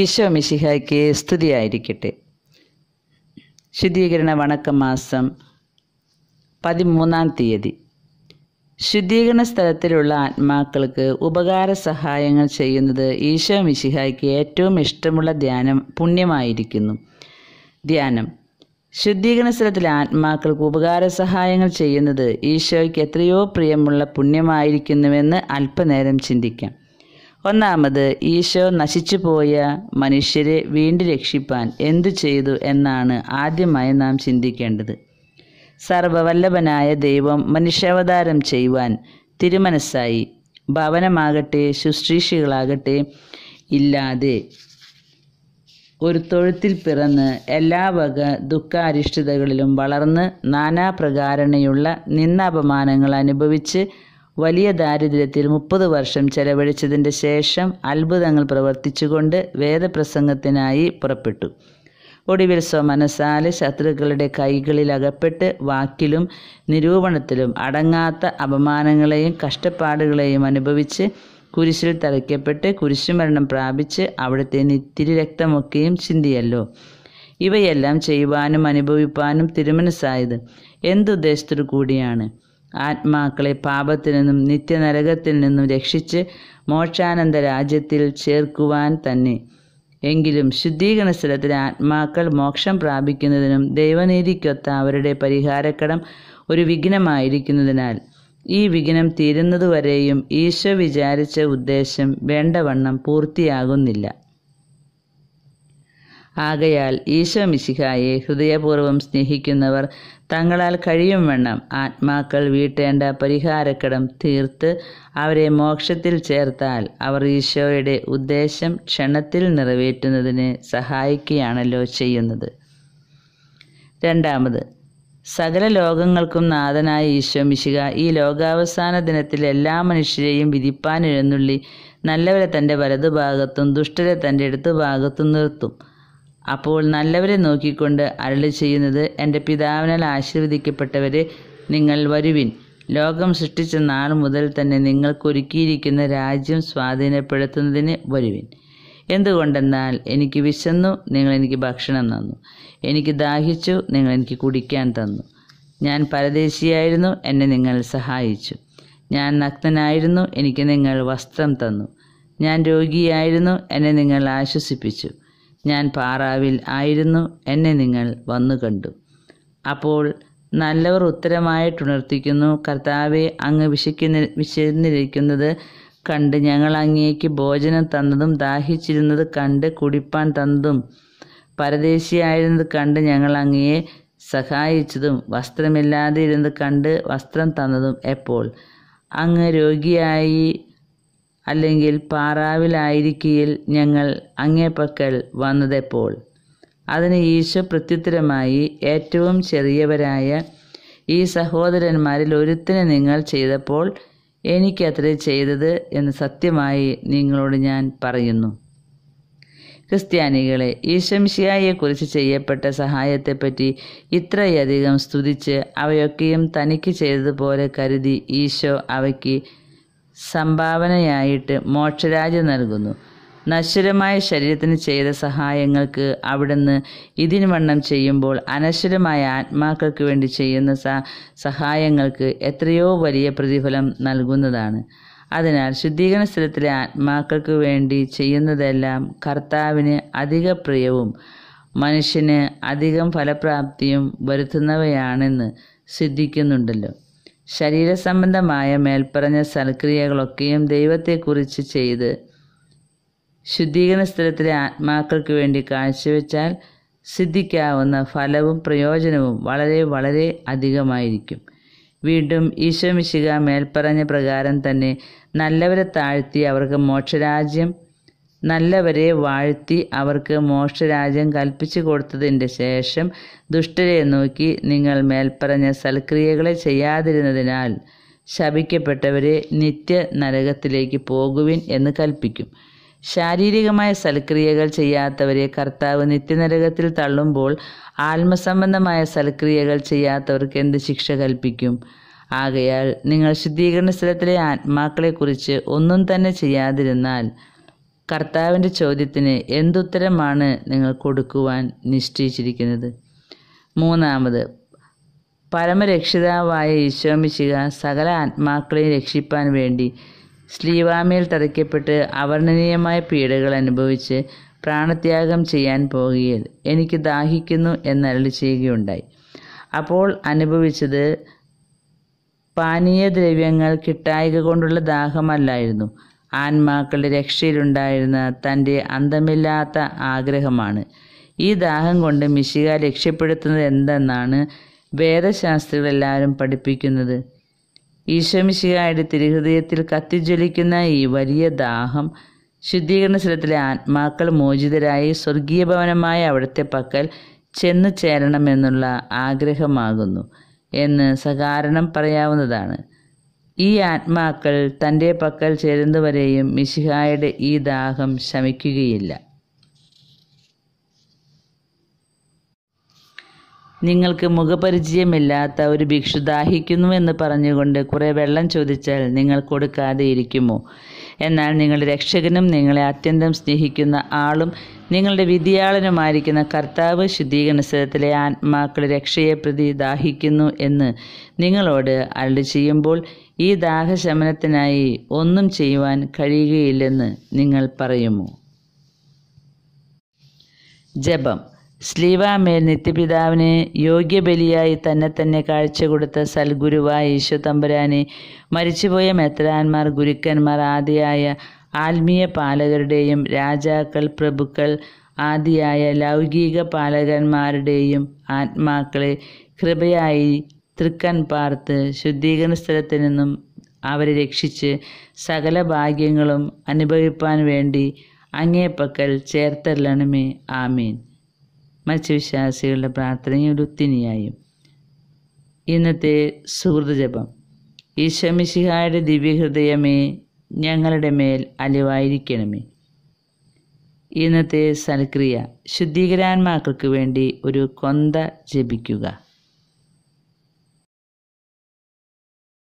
ഈശോ മിശിഹായ്ക്ക് സ്തുതിയായിരിക്കട്ടെ ശുദ്ധീകരണ വണക്ക മാസം പതിമൂന്നാം തീയതി ശുദ്ധീകരണ സ്ഥലത്തിലുള്ള ആത്മാക്കൾക്ക് ഉപകാര സഹായങ്ങൾ ചെയ്യുന്നത് ഈശോ മിശിഹായ്ക്ക് ഏറ്റവും ഇഷ്ടമുള്ള ധ്യാനം പുണ്യമായിരിക്കുന്നു ധ്യാനം ശുദ്ധീകരണ സ്ഥലത്തിലെ ആത്മാക്കൾക്ക് ഉപകാര സഹായങ്ങൾ ചെയ്യുന്നത് ഈശോയ്ക്ക് എത്രയോ പ്രിയമുള്ള പുണ്യമായിരിക്കുന്നുവെന്ന് അല്പനേരം ചിന്തിക്കാം ഒന്നാമത് ഈശോ പോയ മനുഷ്യരെ വീണ്ടു രക്ഷിപ്പാൻ എന്തു ചെയ്തു എന്നാണ് ആദ്യമായി നാം ചിന്തിക്കേണ്ടത് സർവവല്ലഭനായ ദൈവം മനുഷ്യാവതാരം ചെയ്യുവാൻ തിരുമനസ്സായി ഭവനമാകട്ടെ ശുശ്രൂഷികളാകട്ടെ ഇല്ലാതെ ഒരു തൊഴുത്തിൽ പിറന്ന് എല്ലാ വക ദുഃഖാരിഷ്ടതകളിലും വളർന്ന് നാനാപ്രകാരണയുള്ള നിന്നാപമാനങ്ങൾ അനുഭവിച്ച് വലിയ ദാരിദ്ര്യത്തിൽ മുപ്പത് വർഷം ചെലവഴിച്ചതിൻ്റെ ശേഷം അത്ഭുതങ്ങൾ പ്രവർത്തിച്ചുകൊണ്ട് വേദപ്രസംഗത്തിനായി പുറപ്പെട്ടു ഒടുവിൽ സ്വമനസാല് ശത്രുക്കളുടെ കൈകളിൽ അകപ്പെട്ട് വാക്കിലും നിരൂപണത്തിലും അടങ്ങാത്ത അപമാനങ്ങളെയും കഷ്ടപ്പാടുകളെയും അനുഭവിച്ച് കുരിശിൽ തറയ്ക്കപ്പെട്ട് കുരിശുമരണം പ്രാപിച്ച് അവിടുത്തെ നിത്തിരി രക്തമൊക്കെയും ചിന്തിയല്ലോ ഇവയെല്ലാം ചെയ്യുവാനും അനുഭവിപ്പാനും തിരുമനസ്സായത് എന്തുദ്ദേശത്തോടു കൂടിയാണ് ആത്മാക്കളെ പാപത്തിൽ നിന്നും നിത്യനരകത്തിൽ നിന്നും രക്ഷിച്ച് മോക്ഷാനന്ദ രാജ്യത്തിൽ ചേർക്കുവാൻ തന്നെ എങ്കിലും ശുദ്ധീകരണ സ്ഥലത്തിലെ ആത്മാക്കൾ മോക്ഷം പ്രാപിക്കുന്നതിനും ദൈവനീതിക്കൊത്ത അവരുടെ പരിഹാരക്കടം ഒരു വിഘ്നമായിരിക്കുന്നതിനാൽ ഈ വിഘ്നം തീരുന്നതുവരെയും ഈശോ വിചാരിച്ച ഉദ്ദേശം വേണ്ടവണ്ണം പൂർത്തിയാകുന്നില്ല ആകയാൽ ഈശോ മിശിഹായെ ഹൃദയപൂർവ്വം സ്നേഹിക്കുന്നവർ തങ്ങളാൽ കഴിയും വണ്ണം ആത്മാക്കൾ വീട്ടേണ്ട പരിഹാരക്കടം തീർത്ത് അവരെ മോക്ഷത്തിൽ ചേർത്താൽ അവർ ഈശോയുടെ ഉദ്ദേശം ക്ഷണത്തിൽ നിറവേറ്റുന്നതിന് സഹായിക്കുകയാണല്ലോ ചെയ്യുന്നത് രണ്ടാമത് സകല ലോകങ്ങൾക്കും നാഥനായ ഈശോ മിശിക ഈ ലോകാവസാന ദിനത്തിൽ എല്ലാ മനുഷ്യരെയും വിധിപ്പാൻ എഴുന്നള്ളി നല്ലവരെ തൻ്റെ വലതുഭാഗത്തും ദുഷ്ടരെ തൻ്റെ ഇടതുഭാഗത്തും നിർത്തും അപ്പോൾ നല്ലവരെ നോക്കിക്കൊണ്ട് അരളി ചെയ്യുന്നത് എൻ്റെ പിതാവിനാൽ ആശീർവദിക്കപ്പെട്ടവരെ നിങ്ങൾ വരുവിൻ ലോകം സൃഷ്ടിച്ച നാൾ മുതൽ തന്നെ നിങ്ങൾക്കൊരുക്കിയിരിക്കുന്ന രാജ്യം സ്വാധീനപ്പെടുത്തുന്നതിന് വരുവിൻ എന്തുകൊണ്ടെന്നാൽ എനിക്ക് വിശന്നു നിങ്ങൾ എനിക്ക് ഭക്ഷണം തന്നു എനിക്ക് ദാഹിച്ചു നിങ്ങൾ എനിക്ക് കുടിക്കാൻ തന്നു ഞാൻ പരദേശിയായിരുന്നു എന്നെ നിങ്ങൾ സഹായിച്ചു ഞാൻ നഗ്നനായിരുന്നു എനിക്ക് നിങ്ങൾ വസ്ത്രം തന്നു ഞാൻ രോഗിയായിരുന്നു എന്നെ നിങ്ങൾ ആശ്വസിപ്പിച്ചു ഞാൻ പാറാവിൽ ആയിരുന്നു എന്നെ നിങ്ങൾ വന്നു കണ്ടു അപ്പോൾ നല്ലവർ ഉത്തരമായിട്ടുണർത്തിക്കുന്നു കർത്താവെ അങ്ങ് വിശക്കുന്ന വിശന്നിരിക്കുന്നത് കണ്ട് ഞങ്ങൾ അങ്ങേക്ക് ഭോജനം തന്നതും ദാഹിച്ചിരുന്നത് കണ്ട് കുടിപ്പാൻ തന്നതും പരദേശിയായിരുന്നത് കണ്ട് ഞങ്ങൾ അങ്ങയെ സഹായിച്ചതും വസ്ത്രമില്ലാതെ ഇരുന്ന് കണ്ട് വസ്ത്രം തന്നതും എപ്പോൾ അങ്ങ് രോഗിയായി അല്ലെങ്കിൽ പാറാവിലായിരിക്കയിൽ ഞങ്ങൾ അങ്ങേപ്പക്കൽ വന്നതെപ്പോൾ അതിന് ഈശോ പ്രത്യുത്തരമായി ഏറ്റവും ചെറിയവരായ ഈ സഹോദരന്മാരിൽ ഒരുത്തിന് നിങ്ങൾ ചെയ്തപ്പോൾ എനിക്കത്ര ചെയ്തത് എന്ന് സത്യമായി നിങ്ങളോട് ഞാൻ പറയുന്നു ക്രിസ്ത്യാനികളെ ഈശംഷിയായെക്കുറിച്ച് ചെയ്യപ്പെട്ട സഹായത്തെപ്പറ്റി ഇത്രയധികം സ്തുതിച്ച് അവയൊക്കെയും തനിക്ക് ചെയ്തതുപോലെ കരുതി ഈശോ അവയ്ക്ക് സംഭാവനയായിട്ട് മോക്ഷരാജ നൽകുന്നു നശ്വരമായ ശരീരത്തിന് ചെയ്ത സഹായങ്ങൾക്ക് അവിടുന്ന് ഇതിന് വണ്ണം ചെയ്യുമ്പോൾ അനശ്വരമായ ആത്മാക്കൾക്ക് വേണ്ടി ചെയ്യുന്ന സഹായങ്ങൾക്ക് എത്രയോ വലിയ പ്രതിഫലം നൽകുന്നതാണ് അതിനാൽ ശുദ്ധീകരണ സ്ഥലത്തിലെ ആത്മാക്കൾക്ക് വേണ്ടി ചെയ്യുന്നതെല്ലാം കർത്താവിന് അധിക പ്രിയവും മനുഷ്യന് അധികം ഫലപ്രാപ്തിയും വരുത്തുന്നവയാണെന്ന് സിദ്ധിക്കുന്നുണ്ടല്ലോ ശരീരസംബന്ധമായ മേൽപ്പറഞ്ഞ സൽക്രിയകളൊക്കെയും ദൈവത്തെക്കുറിച്ച് ചെയ്ത് ശുദ്ധീകരണ സ്ഥലത്തിലെ ആത്മാക്കൾക്ക് വേണ്ടി കാഴ്ചവെച്ചാൽ സിദ്ധിക്കാവുന്ന ഫലവും പ്രയോജനവും വളരെ വളരെ അധികമായിരിക്കും വീണ്ടും ഈശോമിശിക മേൽപ്പറഞ്ഞ പ്രകാരം തന്നെ നല്ലവരെ താഴ്ത്തി അവർക്ക് മോക്ഷരാജ്യം നല്ലവരെ വാഴ്ത്തി അവർക്ക് മോക്ഷരാജ്യം കൽപ്പിച്ചു കൊടുത്തതിൻ്റെ ശേഷം ദുഷ്ടരെ നോക്കി നിങ്ങൾ മേൽപ്പറഞ്ഞ സൽക്രിയകളെ ചെയ്യാതിരുന്നതിനാൽ ശപിക്കപ്പെട്ടവരെ നിത്യ നരകത്തിലേക്ക് പോകുവിൻ എന്ന് കൽപ്പിക്കും ശാരീരികമായ സൽക്രിയകൾ ചെയ്യാത്തവരെ കർത്താവ് നിത്യനരകത്തിൽ തള്ളുമ്പോൾ ആത്മസംബന്ധമായ സൽക്രിയകൾ ചെയ്യാത്തവർക്ക് എന്ത് ശിക്ഷ കൽപ്പിക്കും ആകയാൽ നിങ്ങൾ ശുദ്ധീകരണ സ്ഥലത്തിലെ ആത്മാക്കളെക്കുറിച്ച് ഒന്നും തന്നെ ചെയ്യാതിരുന്നാൽ കർത്താവിൻ്റെ ചോദ്യത്തിന് എന്തുത്തരമാണ് നിങ്ങൾ കൊടുക്കുവാൻ നിശ്ചയിച്ചിരിക്കുന്നത് മൂന്നാമത് പരമരക്ഷിതാവായ ഈശോമിശിക സകല ആത്മാക്കളെയും രക്ഷിപ്പാൻ വേണ്ടി ശ്ലീവാമയിൽ തതയ്ക്കപ്പെട്ട് അവർണനീയമായ പീഡകൾ അനുഭവിച്ച് പ്രാണത്യാഗം ചെയ്യാൻ പോകുകയിൽ എനിക്ക് ദാഹിക്കുന്നു എന്നരളി ചെയ്യുകയുണ്ടായി അപ്പോൾ അനുഭവിച്ചത് പാനീയദ്രവ്യങ്ങൾ കിട്ടായിക കൊണ്ടുള്ള ദാഹമല്ലായിരുന്നു ആത്മാക്കളുടെ രക്ഷയിലുണ്ടായിരുന്ന തൻ്റെ അന്തമില്ലാത്ത ആഗ്രഹമാണ് ഈ ദാഹം കൊണ്ട് മിശിക ലക്ഷ്യപ്പെടുത്തുന്നത് എന്തെന്നാണ് വേദശാസ്ത്രികളെല്ലാവരും പഠിപ്പിക്കുന്നത് ഈശ്വമിശികായുടെ തിരുഹൃദയത്തിൽ കത്തിജ്വലിക്കുന്ന ഈ വലിയ ദാഹം ശുദ്ധീകരണ സ്ഥലത്തിലെ ആത്മാക്കൾ മോചിതരായി സ്വർഗീയ ഭവനമായ അവിടുത്തെ പക്കൽ ചെന്നു ചേരണമെന്നുള്ള ആഗ്രഹമാകുന്നു എന്ന് സകാരണം പറയാവുന്നതാണ് ഈ ആത്മാക്കൾ തൻ്റെ പക്കൽ ചേരുന്നവരെയും മിശിഹായുടെ ഈ ദാഹം ശമിക്കുകയില്ല നിങ്ങൾക്ക് മുഖപരിചയമില്ലാത്ത ഒരു ഭിക്ഷു ദാഹിക്കുന്നു എന്ന് പറഞ്ഞുകൊണ്ട് കുറേ വെള്ളം ചോദിച്ചാൽ നിങ്ങൾ കൊടുക്കാതെ ഇരിക്കുമോ എന്നാൽ നിങ്ങളുടെ രക്ഷകനും നിങ്ങളെ അത്യന്തം സ്നേഹിക്കുന്ന ആളും നിങ്ങളുടെ വിധിയാളനുമായിരിക്കുന്ന കർത്താവ് ശുദ്ധീകരണസ്ഥലത്തിലെ ആത്മാക്കൾ രക്ഷയെ പ്രതി ദാഹിക്കുന്നു എന്ന് നിങ്ങളോട് അരളി ചെയ്യുമ്പോൾ ഈ ദാഹശമനത്തിനായി ഒന്നും ചെയ്യുവാൻ കഴിയുകയില്ലെന്ന് നിങ്ങൾ പറയുമോ ജപം ശ്ലീവാമേൽ നിത്യപിതാവിനെ യോഗ്യബലിയായി തന്നെ തന്നെ കാഴ്ച കൊടുത്ത സൽഗുരുവായ ഈശോ തമ്പുരാനെ മരിച്ചുപോയ മെത്രാന്മാർ ഗുരുക്കന്മാർ ആദിയായ ആത്മീയ പാലകരുടെയും രാജാക്കൾ പ്രഭുക്കൾ ആദിയായ ലൗകിക പാലകന്മാരുടെയും ആത്മാക്കളെ കൃപയായി തൃക്കൻ പാർത്ത് ശുദ്ധീകരണ സ്ഥലത്തു നിന്നും അവരെ രക്ഷിച്ച് സകല ഭാഗ്യങ്ങളും അനുഭവിപ്പാൻ വേണ്ടി അങ്ങേപ്പക്കൽ ചേർത്തല്ലണമേ ആമീൻ മത്സ്യവിശ്വാസികളുടെ പ്രാർത്ഥനയും ഒരു തിനിയായും ഇന്നത്തെ സുഹൃതജപം ഈശ്വമിശിഹായുടെ ദിവ്യഹൃദയമേ ഞങ്ങളുടെ മേൽ അലിവായിരിക്കണമേ ഇന്നത്തെ സൽക്രിയ ശുദ്ധീകരാന്മാക്കൾക്ക് വേണ്ടി ഒരു കൊന്ത ജപിക്കുക